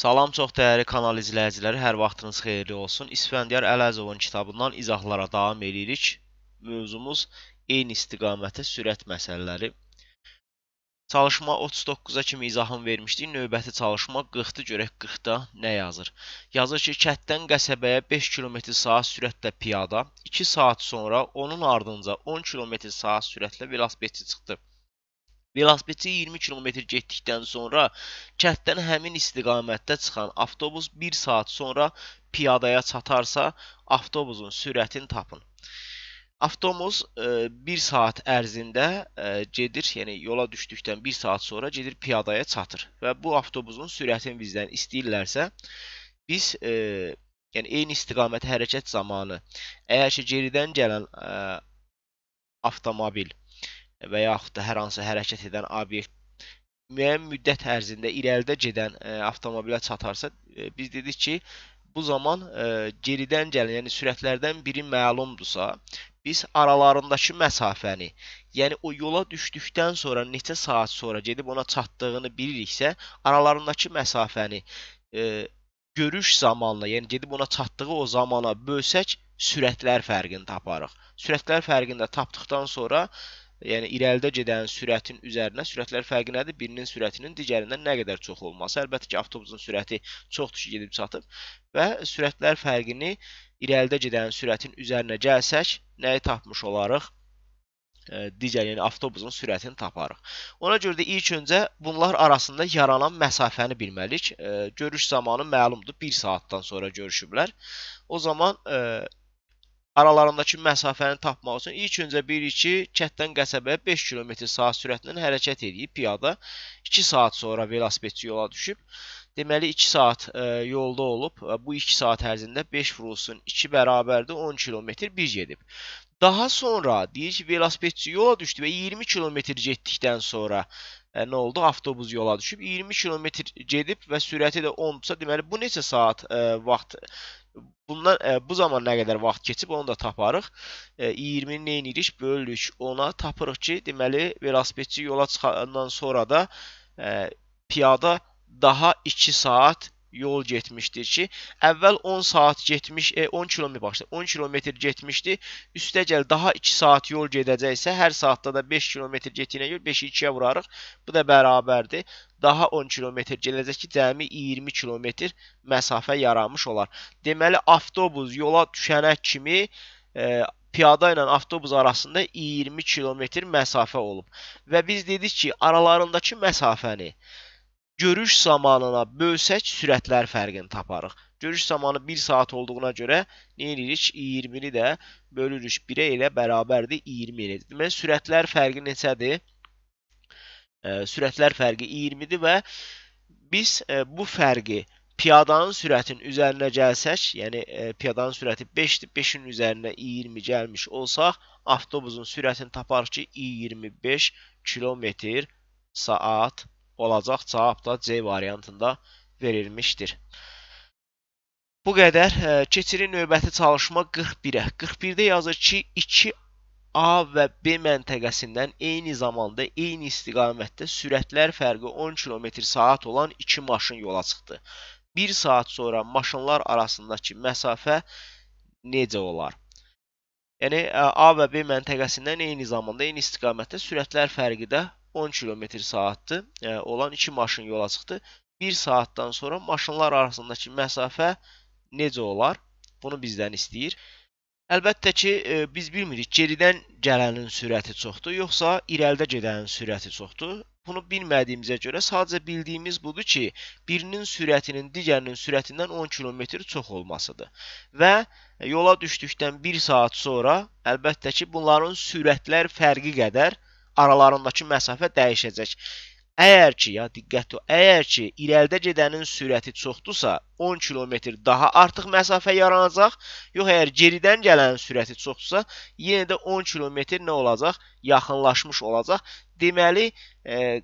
Salam çox dəyərli kanal izləyiciləri, hər vaxtınız xeyirli olsun. İsfəndiyar Ələzovun kitabından izahlara davam edirik. Mövzumuz eyni istiqamətə sürət məsələləri. Çalışma 39-a kimi izahını vermişdik. Növbəti çalışma 40-dı görək 40-da nə yazır. Yazır ki, kənddən qəsəbəyə 5 km/saat sürətlə piyada, 2 saat sonra onun ardınca 10 km/saat sürətlə velosipedçi çıxdı. Velosipedçi 20 kilometr getdikdən sonra kənddən həmin istiqamətdə çıxan avtobus 1 saat sonra piyadaya çatarsa, avtobusun sürətini tapın. Avtobus 1 e, saat ərzində e, gedir, yəni yola düşdükdən 1 saat sonra gedir piyadaya çatır və bu avtobusun sürətini bizdən istəyirlərsə, biz e, yəni eyni istiqamət hərəkət zamanı əgər ki geridən gələn avtomobil və yaxud da hər hansı hərəkət edən obyekt müəyyən müddət ərzində irəlidə gedən ə, e, avtomobilə çatarsa, ə, e, biz dedik ki, bu zaman ə, e, geridən gələn, yəni sürətlərdən biri məlumdursa, biz aralarındakı məsafəni, yəni o yola düşdükdən sonra neçə saat sonra gedib ona çatdığını biliriksə, aralarındakı məsafəni ə, görüş zamanla, yəni gedib ona çatdığı o zamana bölsək, sürətlər fərqini taparıq. Sürətlər fərqini də tapdıqdan sonra ə, yəni irəlidə gedən sürətin üzərinə sürətlər fərqi nədir? Birinin sürətinin digərindən nə qədər çox olması. Əlbəttə ki, avtobusun sürəti çoxdur ki, gedib çatıb və sürətlər fərqini irəlidə gedən sürətin üzərinə gəlsək, nəyi tapmış olarıq? digər yəni avtobusun sürətini taparıq. Ona görə də ilk öncə bunlar arasında yaranan məsafəni bilməliyik. Görüş zamanı məlumdur 1 saatdan sonra görüşüblər. O zaman aralarındakı məsafəni tapmaq üçün ilk öncə bilirik ki, kənddən qəsəbəyə 5 km/saat sürətlə hərəkət edib piyada 2 saat sonra velosipedçi yola düşüb. Deməli 2 saat ə, e, yolda olub. E, bu 2 saat ərzində 5 vurulsun 2 bərabərdir 10 km bir gedib. Daha sonra deyir ki, velosipedçi yola düşdü və 20 km getdikdən sonra ə, e, nə oldu? Avtobus yola düşüb 20 km gedib və sürəti də 10-sa, deməli bu neçə saat ə, vaxt Bundan ə, e, bu zaman nə qədər vaxt keçib onu da taparıq. E, 20-ni nə edirik? Bölürük 10-a, tapırıq ki, deməli velosipedçi yola çıxandan sonra da e, piyada daha 2 saat yol getmişdir ki, əvvəl 10 saat getmiş, e, 10 km başda 10 km getmişdi. Üstəgəl daha 2 saat yol gedəcəksə, hər saatda da 5 km getdiyinə görə 5-i 2-yə vurarıq. Bu da bərabərdir. Daha 10 km gələcək ki, cəmi 20 km məsafə yaranmış olar. Deməli, avtobus yola düşənə kimi e, piyada ilə avtobus arasında 20 km məsafə olub. Və biz dedik ki, aralarındakı məsafəni görüş zamanına bölsək sürətlər fərqini taparıq. Görüş zamanı 1 saat olduğuna görə nə edirik? 20-ni də bölürük 1-ə elə bərabərdir 20 elə. Deməli sürətlər fərqi neçədir? E, sürətlər fərqi 20-dir və biz e, bu fərqi piyadanın sürətinin üzərinə gəlsək, yəni e, piyadanın sürəti 5-dir, 5-in üzərinə 20 gəlmiş olsaq, avtobusun sürətini taparıq ki, 25 kilometr saat olacaq cavab da C variantında verilmişdir. Bu qədər. E, Keçirik növbəti çalışma 41-ə. 41-də yazır ki, 2A və B məntəqəsindən eyni zamanda, eyni istiqamətdə sürətlər fərqi 10 km saat olan 2 maşın yola çıxdı. 1 saat sonra maşınlar arasındakı məsafə necə olar? Yəni, e, A və B məntəqəsindən eyni zamanda, eyni istiqamətdə sürətlər fərqi də 10 km saatdır. E, olan iki maşın yola çıxdı. 1 saatdan sonra maşınlar arasındakı məsafə necə olar? Bunu bizdən istəyir. Əlbəttə ki, e, biz bilmirik geridən gələnin sürəti çoxdur, yoxsa irəlidə gedənin sürəti çoxdur. Bunu bilmədiyimizə görə sadəcə bildiyimiz budur ki, birinin sürətinin digərinin sürətindən 10 km çox olmasıdır. Və yola düşdükdən 1 saat sonra əlbəttə ki, bunların sürətlər fərqi qədər e, aralarındakı məsafə dəyişəcək. Əgər ki, ya diqqət o, əgər ki, irəlidə gedənin sürəti çoxdursa, 10 kilometr daha artıq məsafə yaranacaq. Yox, əgər geridən gələnin sürəti çoxdursa, yenə də 10 kilometr nə olacaq? Yaxınlaşmış olacaq. Deməli, e,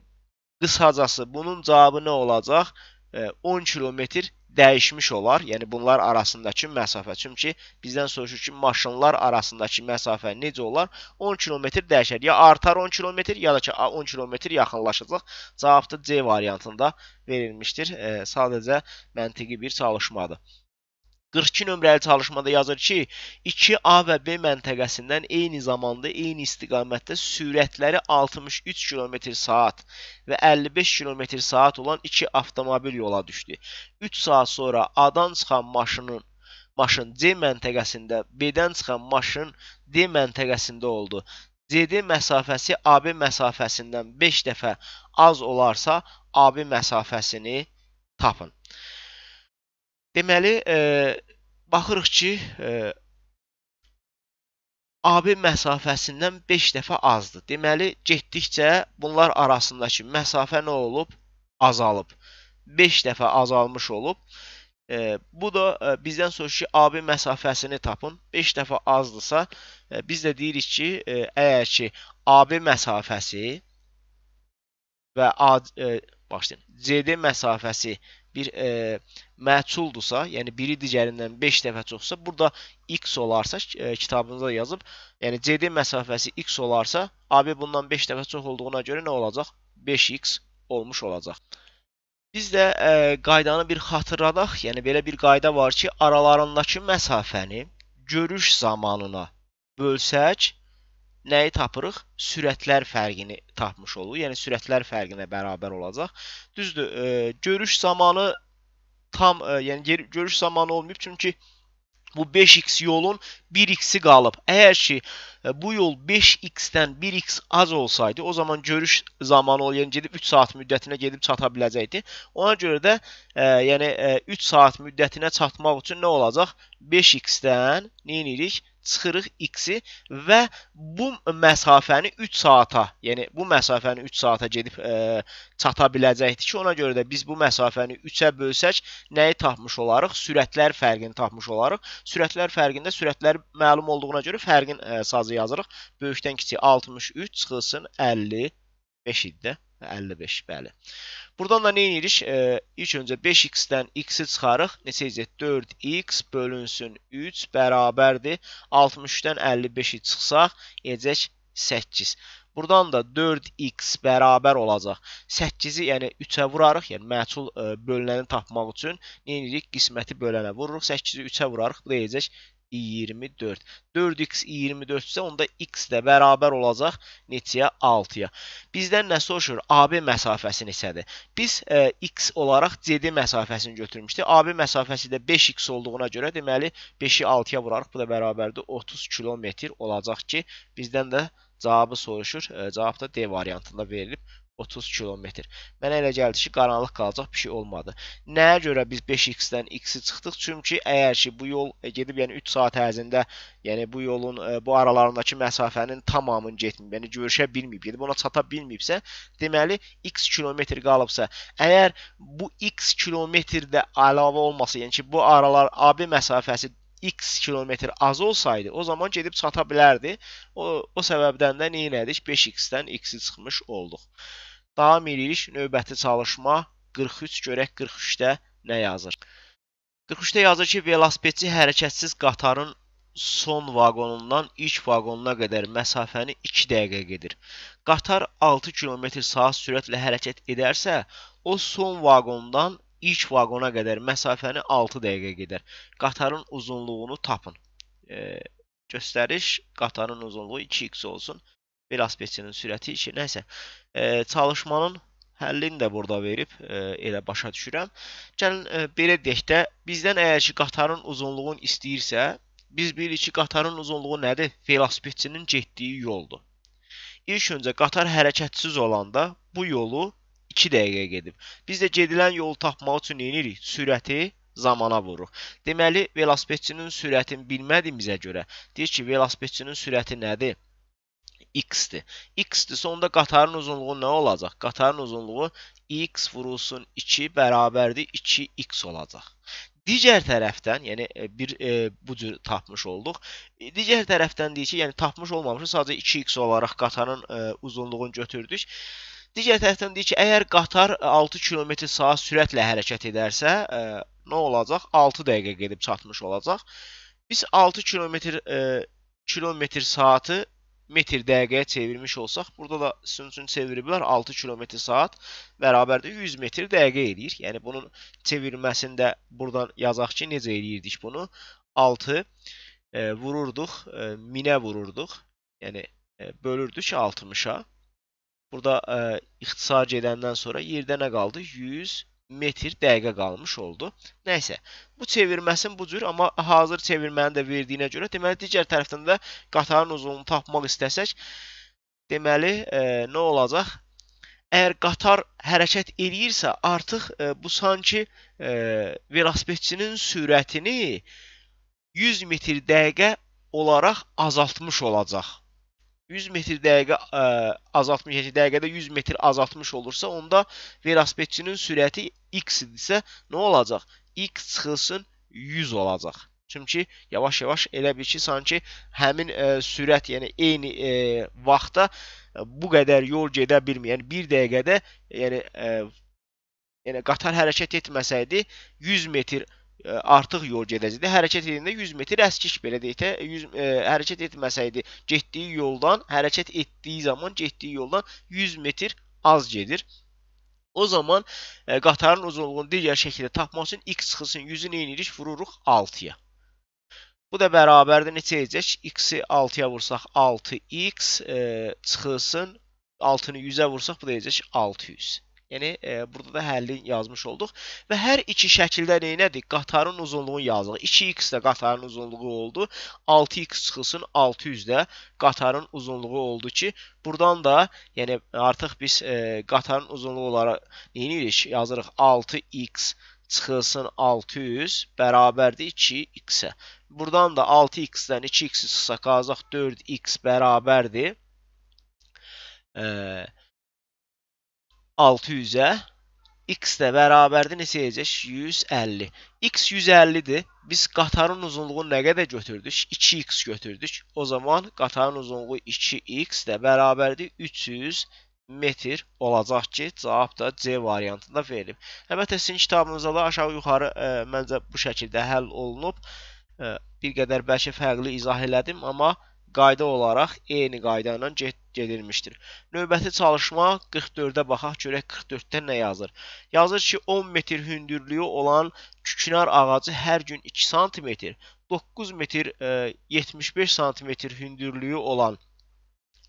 qısacası bunun cavabı nə olacaq? E, 10 kilometr dəyişmiş olar. Yəni bunlar arasındakı məsafə. Çünki bizdən soruşur ki, maşınlar arasındakı məsafə necə olar? 10 kilometr dəyişər. Ya artar 10 kilometr, ya da ki 10 kilometr yaxınlaşacaq. Cavab da C variantında verilmişdir. E, sadəcə məntiqi bir çalışmadır. 42 nömrəli çalışmada yazır ki, 2A və B məntəqəsindən eyni zamanda eyni istiqamətdə sürətləri 63 km/saat və 55 km/saat olan 2 avtomobil yola düşdü. 3 saat sonra A-dan çıxan maşının maşın C məntəqəsində, B-dən çıxan maşın D məntəqəsində oldu. CD məsafəsi AB məsafəsindən 5 dəfə az olarsa, AB məsafəsini tapın. Deməli, e, baxırıq ki, e, AB məsafəsindən 5 dəfə azdır. Deməli, getdikcə bunlar arasındakı məsafə nə olub? Azalıb. 5 dəfə azalmış olub. E, bu da e, bizdən soruşur ki, AB məsafəsini tapın. 5 dəfə azdırsa, e, biz də deyirik ki, e, əgər ki, AB məsafəsi və A, e, başlayın, CD məsafəsi bir e, məhsuldursa, yəni biri digərindən 5 dəfə çoxsa, burada x olarsa, e, kitabınızda yazıb, yəni CD məsafəsi x olarsa, AB bundan 5 dəfə çox olduğuna görə nə olacaq? 5x olmuş olacaq. Biz də e, qaydanı bir xatırladaq. Yəni belə bir qayda var ki, aralarındakı məsafəni görüş zamanına bölsək, nəyi tapırıq? Sürətlər fərqini tapmış oluruq. Yəni sürətlər fərqinə bərabər olacaq. Düzdür, e, görüş zamanı tam, e, yəni görüş zamanı olmayıb çünki bu 5x yolun 1x-i qalıb. Əgər ki e, bu yol 5x-dən 1x az olsaydı, o zaman görüş zamanı o yəni gedib 3 saat müddətinə gedib çata biləcəkdi. Ona görə də e, yəni e, 3 saat müddətinə çatmaq üçün nə olacaq? 5x-dən nə edirik? çıxırıq x-i və bu məsafəni 3 saata, yəni bu məsafəni 3 saata gedib ə, e, çata biləcəkdik ki, ona görə də biz bu məsafəni 3-ə bölsək nəyi tapmış olarıq? Sürətlər fərqini tapmış olarıq. Sürətlər fərqində sürətlər məlum olduğuna görə fərqin ə, e, sazı yazırıq. Böyükdən kiçik 63 çıxılsın 55 idi də. 55, bəli. Buradan da nə edirik? E, ilk öncə 5x-dən x-i çıxarıq. Neçə edəcək? 4x bölünsün 3 bərabərdir. 60-dən 55-i çıxsaq, edəcək 8. Buradan da 4x bərabər olacaq. 8-i, yəni 3-ə vurarıq, yəni məsul e, bölünəni tapmaq üçün nə edirik? Qisməti bölənə vururuq. 8-i 3-ə vurarıq, bu da edəcək 24. 4x 24 isə onda x də bərabər olacaq neçəyə? 6-ya. Bizdən nə soruşur? AB məsafəsi neçədir? Biz e, x olaraq CD məsafəsini götürmüşdük. AB məsafəsi də 5x olduğuna görə deməli 5-i 6-ya vurarıq. Bu da bərabərdir 30 kilometr olacaq ki, bizdən də cavabı soruşur. E, cavab da D variantında verilib. 30 kilometr. Mənə elə gəldi ki, qaranlıq qalacaq bir şey olmadı. Nəyə görə biz 5x-dən x-i çıxdıq? Çünki əgər ki, bu yol e, gedib, yəni 3 saat ərzində, yəni bu yolun e, bu aralarındakı məsafənin tamamını getməyib, yəni görüşə bilməyib, gedib ona çata bilməyibsə, deməli x kilometr qalıbsa, əgər bu x kilometrdə əlavə olmasa, yəni ki, bu aralar AB məsafəsi x kilometr az olsaydı, o zaman gedib çata bilərdi. O, o səbəbdən də nə etdik? 5x-dən x-i çıxmış olduq. Davam edirik. Növbəti çalışma 43 görək 43-də nə yazır. 43-də yazır ki, velosipedçi hərəkətsiz qatarın son vaqonundan ilk vaqonuna qədər məsafəni 2 dəqiqə gedir. Qatar 6 km/saat sürətlə hərəkət edərsə, o son vaqondan ilk vaqona qədər məsafəni 6 dəqiqə gedər. Qatarın uzunluğunu tapın. E, göstəriş qatarın uzunluğu 2x olsun velosipedçinin sürəti ki, nəsə, e, çalışmanın həllini də burada verib e, elə başa düşürəm. Gəlin e, belə deyək də, bizdən əgər ki qatarın uzunluğunu istəyirsə, biz bilirik ki qatarın uzunluğu nədir? Velosipedçinin getdiyi yoldur. İlk öncə qatar hərəkətsiz olanda bu yolu 2 dəqiqə gedib. Biz də gedilən yolu tapmaq üçün nə edirik? Sürəti zamana vururuq. Deməli velosipedçinin sürətini bilmədiyimizə görə deyir ki, velosipedçinin sürəti nədir? x-dir. x-dirsə onda qatarın uzunluğu nə olacaq? Qatarın uzunluğu x vurulsun 2 bərabərdir 2x olacaq. Digər tərəfdən, yəni e, bir e, bu cür tapmış olduq. Digər tərəfdən deyir ki, yəni tapmış olmamışıq, sadəcə 2x olaraq qatarın e, uzunluğunu götürdük. Digər tərəfdən deyir ki, əgər qatar 6 km/saat sürətlə hərəkət edərsə, e, nə olacaq? 6 dəqiqə gedib çatmış olacaq. Biz 6 km e, kilometr saatı metr dəqiqəyə çevirmiş olsaq, burada da sizin üçün çeviriblər 6 kilometr saat bərabərdə 100 metr dəqiqə eləyir. Yəni bunun çevirməsini də buradan yazaq ki, necə eləyirdik bunu? 6 e, vururduq, e, minə vururduq. Yəni e, bölürdük 60-a. Burada e, ixtisar gedəndən sonra yerdə nə qaldı? 100 metr dəqiqə qalmış oldu. Nəysə, bu çevirməsin bu cür, amma hazır çevirməni də verdiyinə görə, deməli digər tərəfdən də qatarın uzunluğunu tapmaq istəsək, deməli e, nə olacaq? Əgər qatar hərəkət eləyirsə, artıq e, bu sanki e, velosipedçinin sürətini 100 metr dəqiqə olaraq azaltmış olacaq. 100 metr dəqiqə ə, e, azaltmış, yəni dəqiqədə 100 metr azaltmış olursa, onda velosipedçinin sürəti x idisə, nə olacaq? x çıxılsın 100 olacaq. Çünki yavaş-yavaş elə bir ki, sanki həmin ə, e, sürət, yəni eyni ə, e, vaxtda ə, bu qədər yol gedə bilməyən, yəni, 1 dəqiqədə, yəni ə, yəni qatar hərəkət etməsəydi 100 metr artıq yol gedəcəkdi. Hərəkət edəndə 100 metr əskik belə deyək də, 100 ə, e, hərəkət etməsəydi, getdiyi yoldan, hərəkət etdiyi zaman getdiyi yoldan 100 metr az gedir. O zaman ə, e, qatarın uzunluğunu digər şəkildə tapmaq üçün x çıxılsın 100-ü nə edirik? Vururuq 6-ya. Bu da bərabərdir neçə edəcək? x-i 6-ya vursaq 6x ə, e, çıxılsın 6-nı 100-ə vursaq bu da edəcək 600. Yəni e, burada da həlli yazmış olduq və hər iki şəkildə nə nədir? Qatarın uzunluğu yazılır. 2x də qatarın uzunluğu oldu. 6x çıxılsın 600 də qatarın uzunluğu oldu ki, buradan da yəni artıq biz e, qatarın uzunluğu olaraq nə edirik? Yazırıq 6x çıxılsın 600 bərabərdir 2x-ə. Buradan da 6x-dən 2x-i çıxsaq, qalacaq 4x bərabərdir. E, 600-ə x də bərabərdir neçə edəcək? 150. x 150-dir. Biz qatarın uzunluğunu nə qədər götürdük? 2x götürdük. O zaman qatarın uzunluğu 2x də bərabərdir 300 metr olacaq ki, cavab da C variantında verilib. Əlbəttə sizin kitabınızda da aşağı-yuxarı e, məncə bu şəkildə həll olunub. E, bir qədər bəlkə fərqli izah elədim, amma qayda olaraq eyni qayda ilə get gedilmişdir. Növbəti çalışma 44-də baxaq görək 44-də nə yazır. Yazır ki, 10 metr hündürlüyü olan küknar ağacı hər gün 2 sm, 9 metr e, 75 sm hündürlüyü olan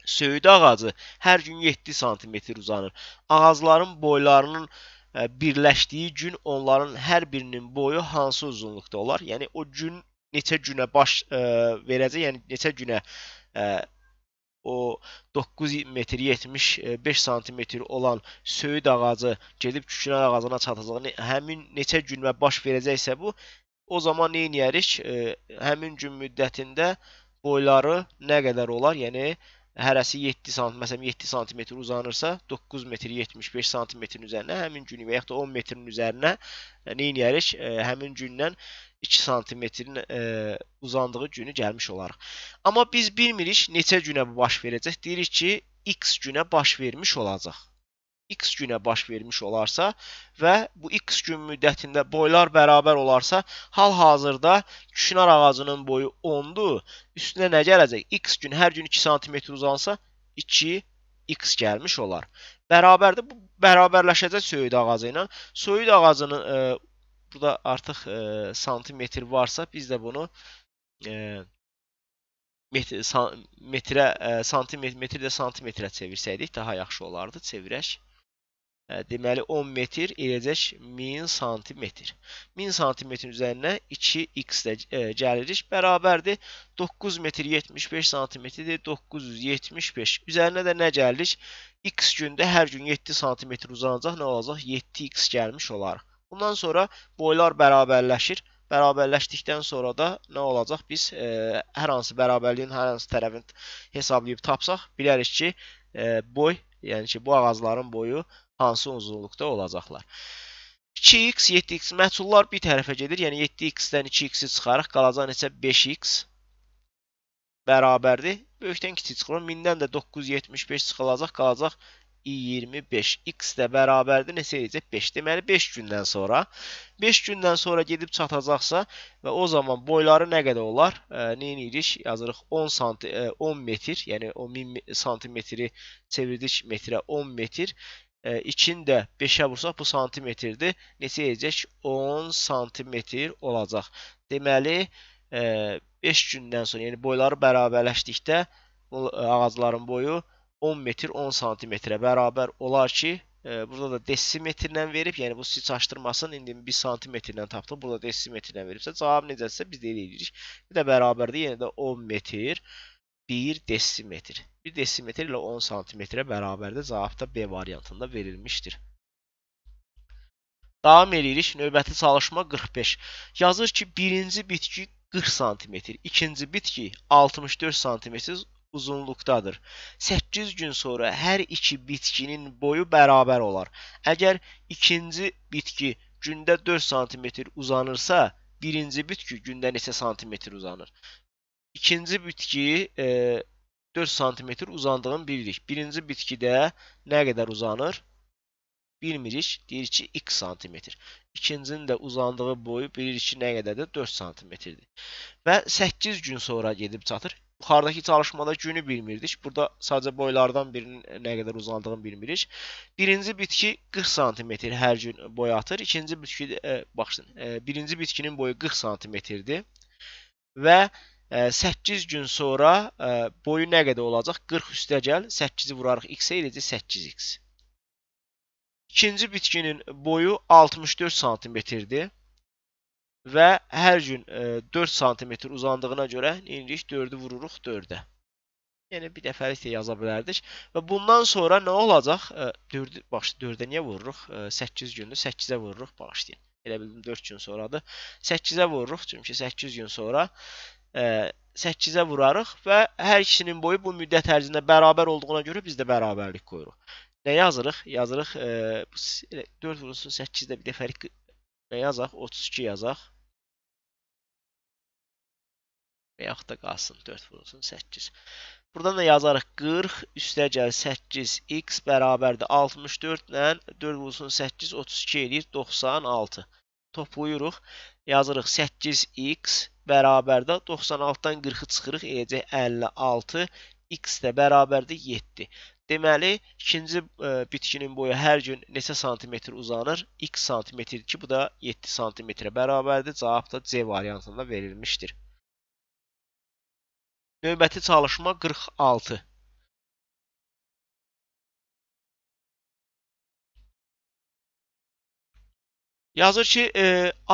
söyüd ağacı hər gün 7 sm uzanır. Ağacların boylarının e, birləşdiyi gün onların hər birinin boyu hansı uzunluqda olar? Yəni o gün neçə günə baş ə, e, verəcək, yəni neçə günə ə, o 9 metr 75 sm olan söyüd ağacı gedib küknar ağacına çatacaq. Həmin neçə gün və baş verəcəksə bu, o zaman nə edərik? E, həmin gün müddətində boyları nə qədər olar? Yəni hərəsi 7 sm, məsələn 7 sm uzanırsa, 9 metr 75 sm-in üzərinə həmin günü və yaxud da 10 metrin üzərinə e, nə edərik? Həmin gündən 2 sm-in e, uzandığı günü gəlmiş olarıq. Amma biz bilmirik neçə günə bu baş verəcək. Deyirik ki, x günə baş vermiş olacaq. x günə baş vermiş olarsa və bu x gün müddətində boylar bərabər olarsa, hal-hazırda küşnar ağacının boyu 10-dur. Üstünə nə gələcək? x gün hər gün 2 sm uzansa 2 x gəlmiş olar. Bərabərdir. Bu bərabərləşəcək söyüd ağacı ilə. Söyüd ağacının e, Burada artıq e, santimetr varsa biz də bunu e, metr, san, metrə, e, santimetr, metr də santimetrə çevirsəydik daha yaxşı olardı. Çevirək. E, deməli 10 metr eləyəcək 1000 santimetr. 1000 santimetrin üzərinə 2x də e, gəlirik. Bərabərdir 9 metr 75 santimetrdir. 975. Üzərinə də nə gəlirik? x gündə hər gün 7 santimetr uzanacaq. Nə olacaq? 7x gəlmiş olarıq. Bundan sonra boylar bərabərləşir. Bərabərləşdikdən sonra da nə olacaq? Biz e, hər hansı bərabərliyin hər hansı tərəfini hesablayıb tapsaq, bilərik ki, e, boy, yəni ki, bu ağacların boyu hansı uzunluqda olacaqlar. 2x, 7x məhsullar bir tərəfə gedir. Yəni 7x-dən 2x-i çıxarıq, qalacaq neçə 5x bərabərdir. Böyükdən kiçik çıxılır. 1000-dən də 975 çıxılacaq, qalacaq i25 x də bərabərdir. Neçə eləyəcək? 5. Deməli 5 gündən sonra 5 gündən sonra gedib çatacaqsa və o zaman boyları nə qədər olar? E, nə edirik? Yazırıq 10 sant e, 10 metr, yəni o 1000 santimetri çevirdik metrə 10 metr. 2-ni də 5-ə vursaq bu santimetrdir. Neçə eləyəcək? 10 santimetr olacaq. Deməli 5 gündən sonra, yəni boyları bərabərləşdikdə ağacların boyu 10 metr 10 santimetrə bərabər olar ki, e, burada da desimetrlə verib, yəni bu sıçaşdırmasın indi 1 santimetrlə tapdıq, burada desimetrlə veribsə cavab necədirsə biz də eləyirik. Bir də bərabərdir, yenə yəni də 10 metr 1 desimetr. 1 desimetr ilə 10 santimetrə bərabərdir. Cavab da B variantında verilmişdir. Davam edirik. Növbəti çalışma 45. Yazır ki, birinci bitki 40 cm, ikinci bitki 64 cm uzunluqdadır. 8 gün sonra hər iki bitkinin boyu bərabər olar. Əgər ikinci bitki gündə 4 sm uzanırsa, birinci bitki gündə neçə santimetr uzanır? İkinci bitki e, 4 santimetr uzandığını bilirik. Birinci bitkidə nə qədər uzanır? Bilmirik. Deyir ki, x santimetr. İkincinin də uzandığı boyu bilirik ki, nə qədərdir? 4 santimetrdir. Və 8 gün sonra gedib çatır. Yuxarıdakı çalışmada günü bilmirdik. Burada sadəcə boylardan birinin nə qədər uzandığını bilmirik. Birinci bitki 40 sm hər gün boy atır. İkinci bitki e, baxın, e, birinci bitkinin boyu 40 sm-dir və 8 e, gün sonra e, boyu nə qədər olacaq? 40 üstə gəl, 8-i vurarıq x-ə, eləcə 8x. İkinci bitkinin boyu 64 sm-dir və hər gün e, 4 sm uzandığına görə indirik 4-ü vururuq 4-ə. Yəni bir dəfəlik də yaza bilərdik və bundan sonra nə olacaq? E, 4 başda 4-ə niyə vururuq? E, 8 gündür 8-ə vururuq bağışlayın. Elə bildim 4 gün sonradır. 8-ə vururuq çünki 8 gün sonra e, 8-ə vurarıq və hər ikisinin boyu bu müddət ərzində bərabər olduğuna görə biz də bərabərlik qoyuruq. Nə yazırıq? Yazırıq e, 4 vurulsun 8-də bir dəfəlik Nə yazaq? 32 yazaq. Və yaxud da qalsın 4 vurulsun 8. Buradan da yazarıq 40 üstə gəl 8x bərabərdir 64 ilə 4 vurulsun 8 32 edir 96. Toplayırıq. Yazırıq 8x bərabərdə 96-dan 40-ı çıxırıq eləcək 56 x də bərabərdir 7. Deməli, ikinci ə, e, bitkinin boyu hər gün neçə santimetr uzanır? X santimetrdir ki, bu da 7 santimetrə bərabərdir. Cavab da C variantında verilmişdir. Növbəti çalışma 46. Yazır ki, e,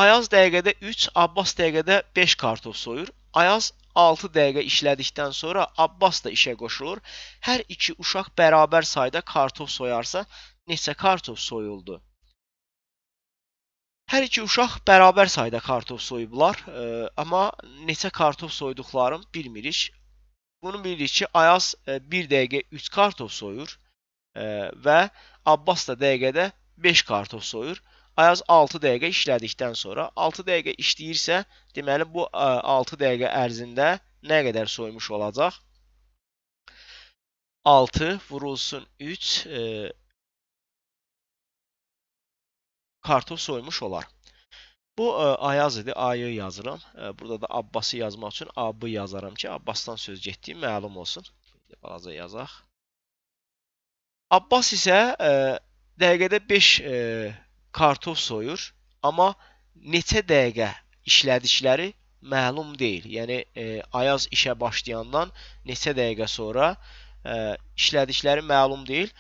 Ayaz dəqiqədə 3, Abbas dəqiqədə 5 kartof soyur. Ayaz 6 dəqiqə işlədikdən sonra Abbas da işə qoşulur. Hər iki uşaq bərabər sayda kartof soyarsa, neçə kartof soyuldu? Hər iki uşaq bərabər sayda kartof soyublar, e, amma neçə kartof soyduqlarını bilmirik. Bunu bilirik ki, Ayaz 1 e, dəqiqə 3 kartof soyur e, və Abbas da dəqiqədə 5 kartof soyur. Ayaz 6 dəqiqə işlədikdən sonra 6 dəqiqə işləyirsə, deməli bu 6 e, dəqiqə ərzində nə qədər soymuş olacaq? 6 vurulsun 3 e, kartof soymuş olar. Bu ə, e, Ayaz idi. Ayı yazıram. Ə, e, burada da Abbası yazmaq üçün Abbı yazaram ki, Abbasdan söz getdiyi məlum olsun. Balaca yazaq. Abbas isə ə, dəqiqədə 5 kartof soyur, amma neçə dəqiqə işlədikləri məlum deyil. Yəni e, Ayaz işə başlayandan neçə dəqiqə sonra e, işlədikləri məlum deyil.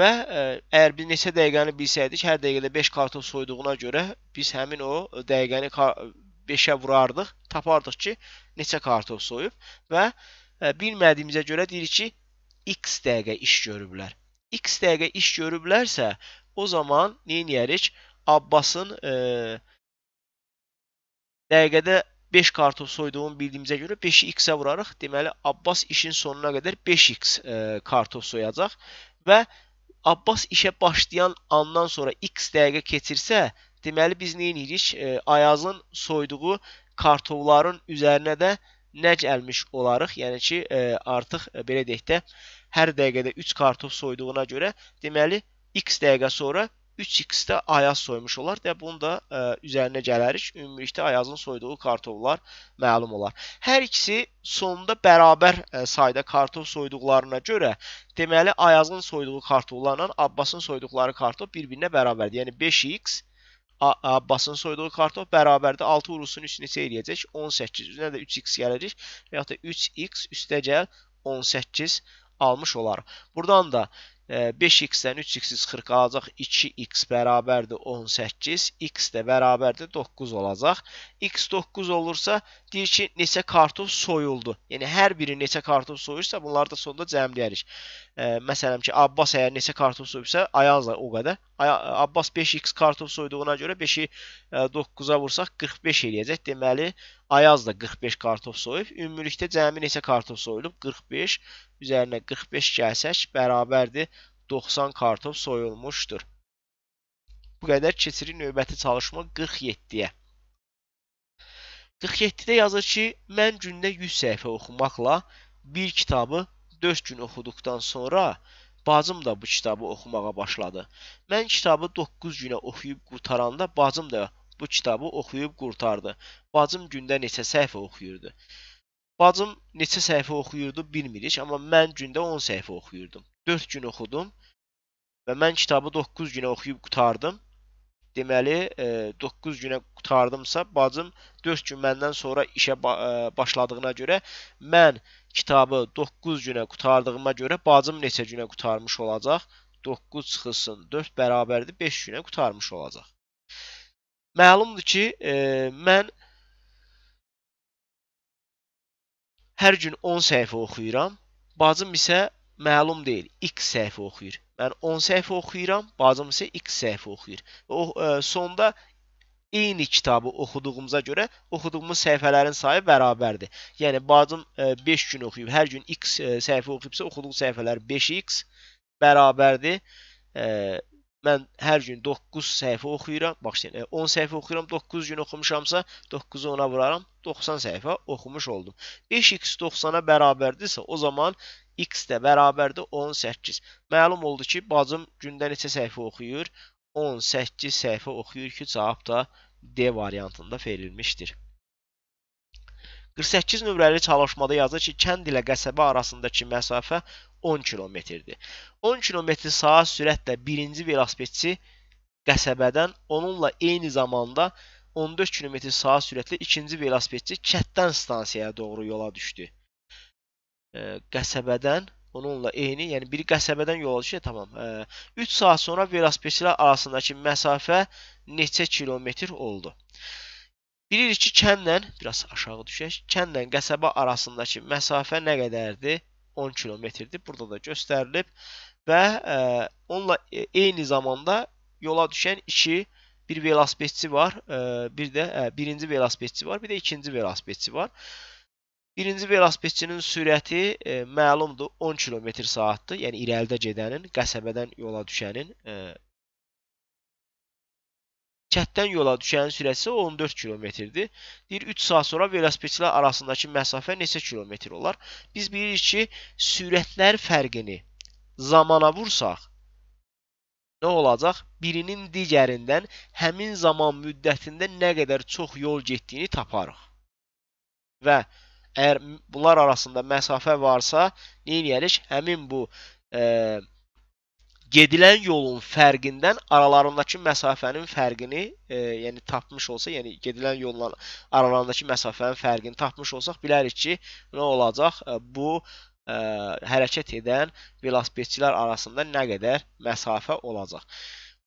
Və e, əgər biz neçə dəqiqəni bilsəydik, hər dəqiqədə 5 kartof soyduğuna görə biz həmin o dəqiqəni 5-ə vurardıq, tapardıq ki, neçə kartof soyub və e, bilmədiyimizə görə deyirik ki, x dəqiqə iş görüblər. x dəqiqə iş görüblərsə, O zaman neyniyərik? Abbasın e, dəqiqədə 5 kartof soyduğunu bildiyimizə görə 5-i x-ə vurarıq. Deməli Abbas işin sonuna qədər 5x e, kartof soyacaq və Abbas işə başlayan andan sonra x dəqiqə keçirsə, deməli biz nə edirik? E, Ayazın soyduğu kartofların üzərinə də nəc əlmiş olarıq. Yəni ki, e, artıq e, belə deyək də hər dəqiqədə 3 kartof soyduğuna görə deməli x dəqiqə sonra 3x-də Ayaz soymuş olar və bunu da ə, e, üzərinə gələrik. Ümumilikdə Ayazın soyduğu kartoflar məlum olar. Hər ikisi sonunda bərabər ə, e, sayda kartof soyduqlarına görə, deməli Ayazın soyduğu kartoflarla Abbasın soyduqları kartof bir-birinə bərabərdir. Yəni 5x Abbasın soyduğu kartof bərabərdə 6 urusun üstünü isə eləyəcək. 18 üzünə də 3x gələcək və ya da 3x üstə gəl 18 almış olar. Buradan da 5x-dən 3x-iz 40 qalacaq. 2x bərabərdir 18. x də bərabərdir 9 olacaq. x 9 olursa, deyir ki, neçə kartof soyuldu. Yəni, hər biri neçə kartof soyursa, bunları da sonda cəmləyərik. Məsələn ki, Abbas əgər neçə kartof soyubsa, Ayaz da o qədər Abbas 5x kartof soyduğuna görə 5-i 9-a vursaq 45 eləyəcək. Deməli, Ayaz da 45 kartof soyub. Ümumilikdə cəmi neçə kartof soyulub? 45 üzərinə 45 gəlsək bərabərdir 90 kartof soyulmuşdur. Bu qədər keçirik növbəti çalışma 47-yə. 47-də yazır ki, mən gündə 100 səhifə oxumaqla bir kitabı 4 gün oxuduqdan sonra Bacım da bu kitabı oxumağa başladı. Mən kitabı 9 günə oxuyub qurtaranda bacım da bu kitabı oxuyub qurtardı. Bacım gündə neçə səhifə oxuyurdu? Bacım neçə səhifə oxuyurdu bilmirik, amma mən gündə 10 səhifə oxuyurdum. 4 gün oxudum və mən kitabı 9 günə oxuyub qurtardım. Deməli, 9 e, günə qurtardımsa, bacım 4 gün məndən sonra işə e, başladığına görə mən kitabı 9 günə qutardığıma görə bacım neçə günə qutarmış olacaq? 9 çıxılsın 4 bərabərdir 5 günə qutarmış olacaq. Məlumdur ki, e, mən hər gün 10 səhifə oxuyuram. Bacım isə məlum deyil, x səhifə oxuyur. Mən 10 səhifə oxuyuram, bacım isə x səhifə oxuyur. Və o e, sonda eyni kitabı oxuduğumuza görə oxuduğumuz səhifələrin sayı bərabərdir. Yəni bacım 5 e, gün oxuyub, hər gün x e, səhifə oxuyubsa, oxuduğu səhifələr 5x bərabərdir. E, mən hər gün 9 səhifə oxuyuram. Bağışlayın, 10 səhifə oxuyuram. 9 gün oxumuşamsa, 9-u 10-a vuraram. 90 səhifə oxumuş oldum. 5x 90-a bərabərdirsə, o zaman x də bərabərdir 18. Məlum oldu ki, bacım gündə neçə səhifə oxuyur? 18 səhifə oxuyur ki, cavab da D variantında verilmişdir. 48 nömrəli çalışmada yazır ki, kənd ilə qəsəbə arasındakı məsafə 10 kilometrdir. 10 kilometr saat sürətlə birinci velosipedçi qəsəbədən onunla eyni zamanda 14 kilometr saat sürətlə ikinci velosipedçi kətdən stansiyaya doğru yola düşdü. Qəsəbədən Onunla eyni, yəni biri qəsəbədən yola düşür, tamam. 3 e, saat sonra velosipedçilər arasındakı məsafə neçə kilometr oldu? Bilirik ki, kəndlə biraz aşağı düşək. Kəndlə qəsəbə arasındakı məsafə nə qədərdir? 10 kilometrdir. Burada da göstərilib və ə, e, onunla e, eyni zamanda yola düşən 2 bir velosipedçi var, ə, bir də ə, birinci velosipedçi var, bir də ikinci velosipedçi var. Birinci velosipedçinin sürəti e, məlumdur 10 km/saatdır. Yəni irəlidə gedənin, qəsəbədən yola düşənin e, kətdən yola düşənin sürəti 14 kilometrdir. Deyir 3 saat sonra velosipedçilər arasındakı məsafə neçə kilometr olar? Biz bilirik ki, sürətlər fərqini zamana vursaq nə olacaq? Birinin digərindən həmin zaman müddətində nə qədər çox yol getdiyini taparıq. Və Əgər bunlar arasında məsafə varsa, neyiniyəlik? Həmin bu e, gedilən yolun fərqindən aralarındakı məsafənin fərqini, e, yəni tapmış olsa, yəni gedilən yolla aralarındakı məsafənin fərqini tapmış olsaq, bilərik ki, nə olacaq? E, bu ə, e, hərəkət edən velosipedçilər arasında nə qədər məsafə olacaq.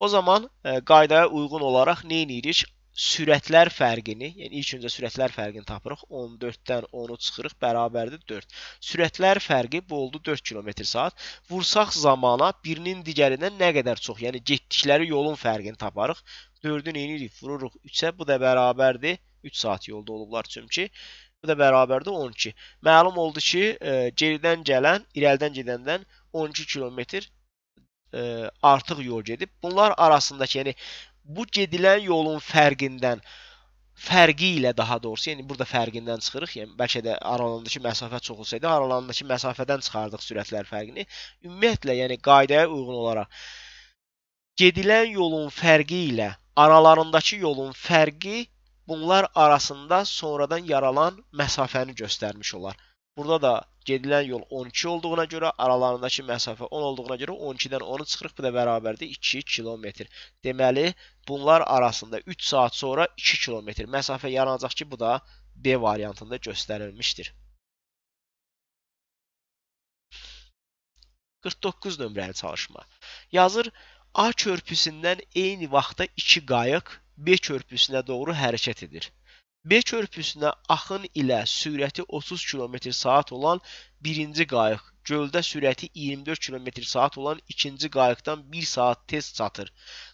O zaman ə, e, qaydaya uyğun olaraq nə edirik? sürətlər fərqini, yəni ilk öncə sürətlər fərqini tapırıq. 14-dən 10-u çıxırıq, bərabərdir 4. Sürətlər fərqi bu oldu 4 km/saat. Vursaq zamana birinin digərindən nə qədər çox, yəni getdikləri yolun fərqini taparıq. 4-ü eynirik, vururuq 3-ə, bu da bərabərdir 3 saat yolda olublar çünki. Bu da bərabərdir 12. Məlum oldu ki, e, geridən gələn irəlidən gedəndən 12 kilometr e, artıq yol gedib. Bunlar arasındakı, yəni bu gedilən yolun fərqindən fərqi ilə daha doğrusu, yəni burada fərqindən çıxırıq, yəni bəlkə də aralarındakı məsafə çox olsaydı, aralarındakı məsafədən çıxardıq sürətlər fərqini. Ümumiyyətlə, yəni qaydaya uyğun olaraq gedilən yolun fərqi ilə aralarındakı yolun fərqi bunlar arasında sonradan yaralan məsafəni göstərmiş olar. Burada da gedilən yol 12 olduğuna görə, aralarındakı məsafə 10 olduğuna görə 12-dən 10-u çıxırıq, bu da bərabərdir 2 kilometr. Deməli, bunlar arasında 3 saat sonra 2 kilometr məsafə yaranacaq ki, bu da B variantında göstərilmişdir. 49 nömrəli çalışma. Yazır, A körpüsündən eyni vaxtda 2 qayıq B körpüsünə doğru hərəkət edir. B körpüsünə axın ilə sürəti 30 km/saat olan birinci qayıq, göldə sürəti 24 km/saat olan ikinci qayıqdan 1 saat tez çatır.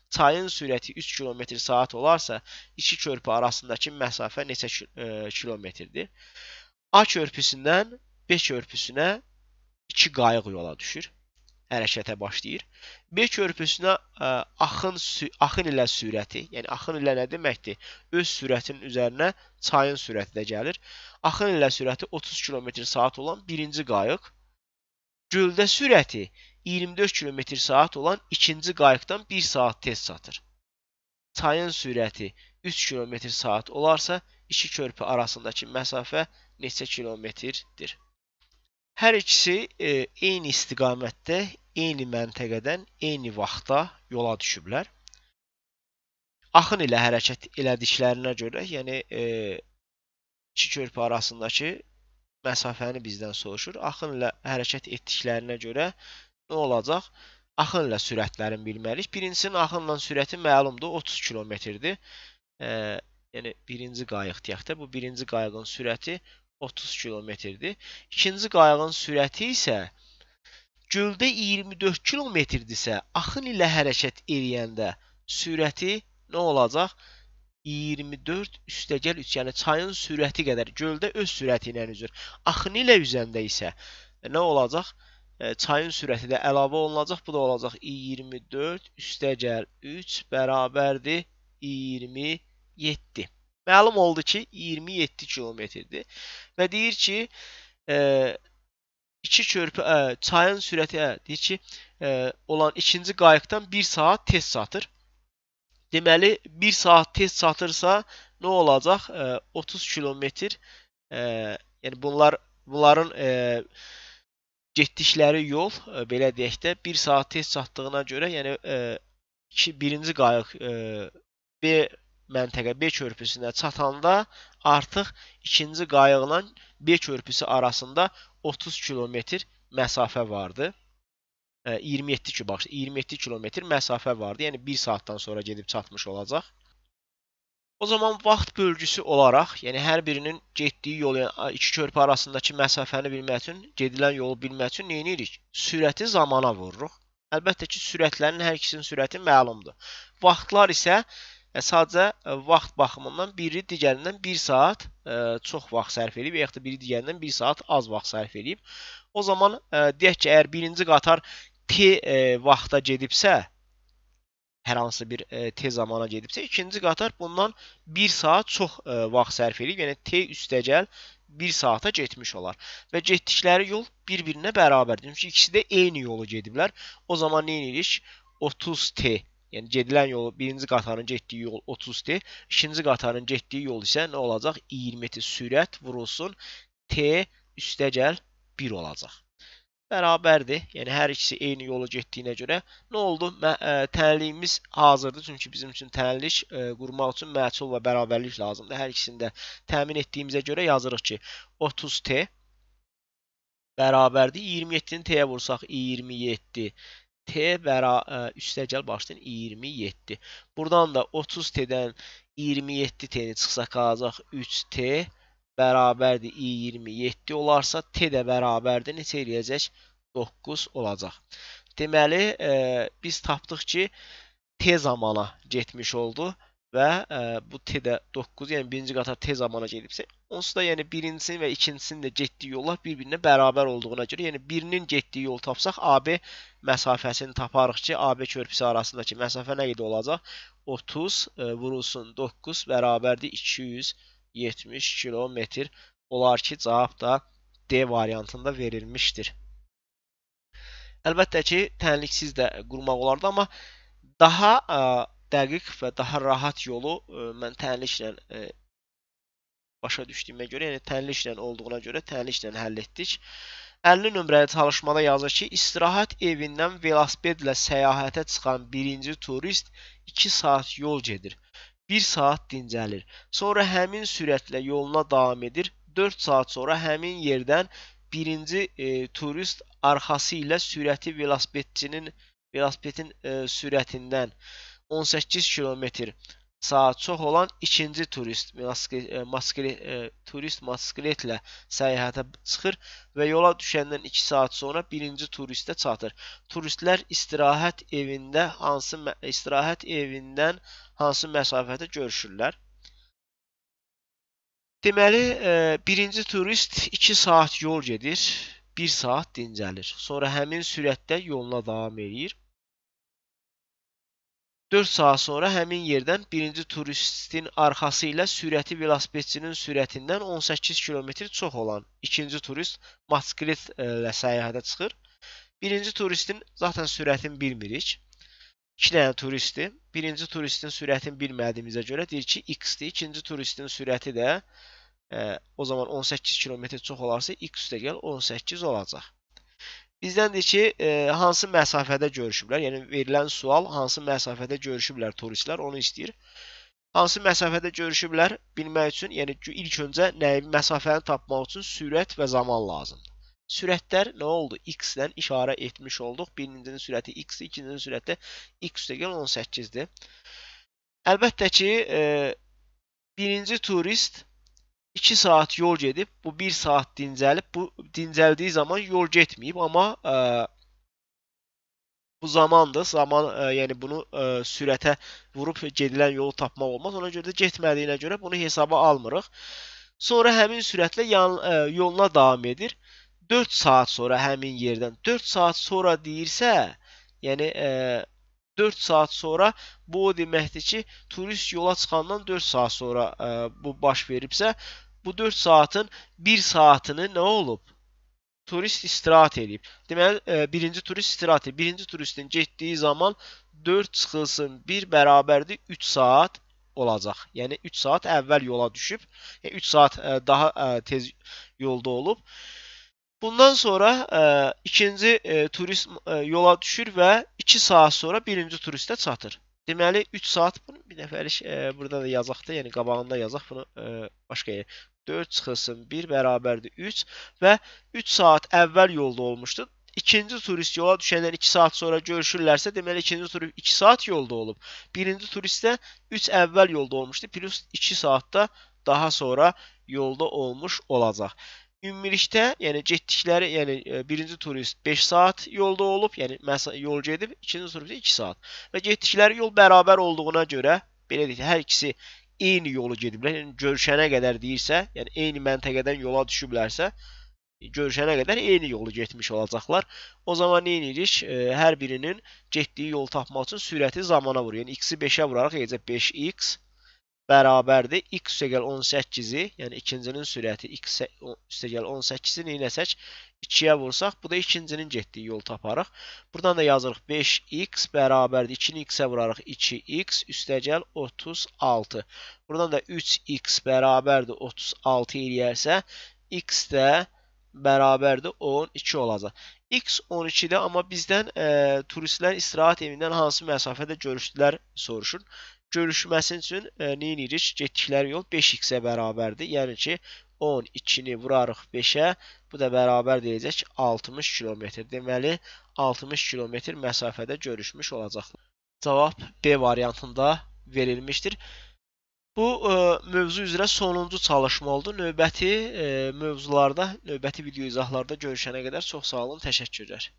Çayın sürəti 3 km/saat olarsa, iki körpü arasındakı məsafə neçə e, kilometrdir? A körpüsündən B körpüsünə 2 qayıq yola düşür hərəkətə başlayır. B körpüsünə ə, e, axın axın ilə sürəti, yəni axın ilə nə deməkdir? Öz sürətinin üzərinə çayın sürəti də gəlir. Axın ilə sürəti 30 km/saat olan birinci qayıq, göldə sürəti 24 km/saat olan ikinci qayıqdan 1 saat tez çatır. Çayın sürəti 3 km/saat olarsa, iki körpü arasındakı məsafə neçə kilometrdir? Hər ikisi e, eyni istiqamətdə, eyni məntəqədən, eyni vaxtda yola düşüblər. Axın ilə hərəkət elədiklərinə görə, yəni e, iki körpü arasındakı məsafəni bizdən soruşur. Axın ilə hərəkət etdiklərinə görə nə olacaq? Axın ilə sürətlərini bilməliyik. Birincisinin axınla sürəti məlumdur, 30 kilometrdir. E, yəni birinci qayıq deyək də, bu birinci qayığın sürəti 30 kilometrdir. İkinci qayığın sürəti isə göldə 24 kilometrdirsə, axın ilə hərəkət eləyəndə sürəti nə olacaq? 24 üstəgəl 3, yəni çayın sürəti qədər göldə öz sürəti ilə üzür. Axını ilə üzəndə isə nə olacaq? E, çayın sürəti də əlavə olunacaq. Bu da olacaq 24 üstəgəl 3 bərabərdir 27. Məlum oldu ki, 27 kilometrdir və deyir ki, e, iki körpü ə, e, çayın sürəti ə, e, deyir ki, ə, e, olan ikinci qayıqdan 1 saat tez çatır. Deməli 1 saat tez çatırsa nə olacaq? Ə, 30 kilometr, yəni bunlar bunların ə, getdikləri yol ə, belə deyək də 1 saat tez çatdığına görə, yəni ə, iki birinci qayıq ə, B məntəqə B körpüsünə çatanda artıq ikinci qayıqla B körpüsü arasında 30 kilometr məsafə vardı. 27 e, ki bax 27 kilometr məsafə vardı. Yəni 1 saatdan sonra gedib çatmış olacaq. O zaman vaxt bölgüsü olaraq, yəni hər birinin getdiyi yol, yəni iki körpü arasındakı məsafəni bilmək üçün, gedilən yolu bilmək üçün nə edirik? Sürəti zamana vururuq. Əlbəttə ki, sürətlərin hər ikisinin sürəti məlumdur. Vaxtlar isə E, sadəcə e, vaxt baxımından biri digərindən 1 saat e, çox vaxt sərf edib, yaxud da biri digərindən 1 saat az vaxt sərf edib. O zaman deyək ki, əgər birinci qatar T vaxta gedibsə, hər hansı bir T zamana gedibsə, ikinci qatar bundan 1 saat çox vaxt sərf edib, yəni T üstəgəl 1 saata getmiş olar. Və getdikləri yol bir-birinə bərabərdir. Çünki ikisi də eyni yolu gediblər. O zaman nə edirik? 30T Yəni gedilən yol, birinci qatarın getdiyi yol 30-dir. İkinci qatarın getdiyi yol isə nə olacaq? 20-ti sürət vurulsun t üstəgəl 1 olacaq. Bərabərdir. Yəni hər ikisi eyni yola getdiyinə görə nə oldu? Mə tənliyimiz hazırdır. Çünki bizim üçün tənlik ə, qurmaq üçün məchul və bərabərlik lazımdır. Hər ikisini də təmin etdiyimizə görə yazırıq ki, 30t bərabərdir. 27-ni t-yə vursaq 27 T və e, üstəgəl başlayın 27. Buradan da 30T-dən 27T-ni çıxsa qalacaq 3T bərabərdir i27 olarsa t də bərabərdir neçə eləyəcək? 9 olacaq. Deməli, e, biz tapdıq ki, t zamana getmiş oldu və ə, e, bu T-də 9, yəni birinci qatar T zamana gedibsə, onsuz da yəni birincisinin və ikincisinin də getdiyi yollar bir-birinə bərabər olduğuna görə, yəni birinin getdiyi yol tapsaq AB məsafəsini taparıq ki, AB körpüsü arasındakı məsafə nə qədər olacaq? 30 ə, e, vurulsun 9 bərabərdir 270 kilometr. Olar ki, cavab da D variantında verilmişdir. Əlbəttə ki, tənliksiz də qurmaq olardı, amma daha ə, e, dəqiq və daha rahat yolu ə, e, mən tənliklə ə, e, başa düşdüyümə görə, yəni tənliklə olduğuna görə tənliklə həll etdik. 50 nömrəli çalışmada yazır ki, istirahət evindən velosipedlə səyahətə çıxan birinci turist 2 saat yol gedir. 1 saat dincəlir. Sonra həmin sürətlə yoluna davam edir. 4 saat sonra həmin yerdən birinci e, turist arxası ilə sürəti velosipedçinin velosipedin e, sürətindən 18 km saat çox olan ikinci turist maskeli, e, maskeli, e, turist maskeletlə səyahətə çıxır və yola düşəndən 2 saat sonra birinci turistə çatır. Turistlər istirahət evində hansı istirahət evindən hansı məsafədə görüşürlər? Deməli, e, birinci turist 2 saat yol gedir, 1 saat dincəlir. Sonra həmin sürətdə yoluna davam eləyir. 4 saat sonra həmin yerdən birinci turistin arxası ilə sürəti velosipedçinin sürətindən 18 kilometr çox olan ikinci turist motosiklet e, ilə səyahətə çıxır. Birinci turistin zaten sürətini bilmirik. 2 dənə turisti. Birinci turistin sürətini bilmədiyimizə görə deyir ki, x-dir. İkinci turistin sürəti də ə, e, o zaman 18 kilometr çox olarsa x üstəgəl 18 olacaq. Bizdəndir ki, e, hansı məsafədə görüşüblər, yəni verilən sual hansı məsafədə görüşüblər turistlər, onu istəyir. Hansı məsafədə görüşüblər bilmək üçün, yəni ilk öncə nəyi məsafəni tapmaq üçün sürət və zaman lazımdır. Sürətlər nə oldu? X-dən işarə etmiş olduq. Birincinin sürəti x-dir, ikincinin sürəti x üstəgəl 18-dir. Əlbəttə ki, e, birinci turist 2 saat yol gedib, bu 1 saat dincəlib. Bu dincəldiyi zaman yol getməyib, amma ə, e, bu zamandır. Zaman ə, e, yəni bunu ə, e, sürətə vurub gedilən yolu tapmaq olmaz. Ona görə də getmədiyinə görə bunu hesaba almırıq. Sonra həmin sürətlə yan, ə, yoluna davam edir. 4 saat sonra həmin yerdən 4 saat sonra deyirsə, yəni ə, 4 saat sonra bu o deməkdir ki, turist yola çıxandan 4 saat sonra ə, bu baş veribsə, bu 4 saatın 1 saatini nə olub? Turist istirahət edib. Deməli, e, birinci turist istirahət edib. Birinci turistin getdiyi zaman 4 çıxılsın 1 bərabərdir 3 saat olacaq. Yəni 3 saat əvvəl yola düşüb, yəni 3 saat e, daha e, tez yolda olub. Bundan sonra ə, ikinci ə, turist ə, yola düşür və 2 saat sonra birinci turistə çatır. Deməli 3 saat bunu bir nəfərlik ə, burada da yazaq da, yəni qabağında yazaq bunu ə, başqa yer. 4 çıxılsın 1 bərabərdir 3 və 3 saat əvvəl yolda olmuşdu. İkinci turist yola düşəndən 2 saat sonra görüşürlərsə, deməli ikinci turist 2 saat yolda olub. Birinci turist də 3 əvvəl yolda olmuşdu, plus 2 saatda daha sonra yolda olmuş olacaq. Ümumilikdə, yəni getdikləri, yəni e, birinci turist 5 saat yolda olub, yəni yol gedib, ikinci turist 2 saat və getdikləri yol bərabər olduğuna görə belə deyək, hər ikisi eyni yolu gediblər, yəni görüşənə qədər deyirsə, yəni eyni məntəqədən yola düşüblərsə, görüşənə qədər eyni yolu getmiş olacaqlar. O zaman nə edirik? E, hər birinin getdiyi yolu tapmaq üçün sürəti zamana vururuq. Yəni x-i 5-ə vuraraq yəni eləcə 5x bərabərdir. x üstəgəl 18-i, yəni ikincinin sürəti x üstəgəl 18-i neyləsək? 2-yə vursaq, bu da ikincinin getdiyi yol taparıq. Buradan da yazırıq 5x bərabərdir. 2-ni x-ə vurarıq 2x üstəgəl 36. Buradan da 3x bərabərdir 36 eləyərsə, x də bərabərdir 12 olacaq. X 12-də, amma bizdən e, turistlər istirahət evindən hansı məsafədə görüşdülər soruşur görüşməsi üçün e, neynirik? Getdikləri yol 5x-ə bərabərdir. Yəni ki, 12-ni vurarıq 5-ə, bu da bərabər deyəcək 60 km. Deməli, 60 km məsafədə görüşmüş olacaqlar. Cavab B variantında verilmişdir. Bu ə, e, mövzu üzrə sonuncu çalışma oldu. Növbəti ə, e, mövzularda, növbəti video izahlarda görüşənə qədər çox sağ olun, təşəkkürlər.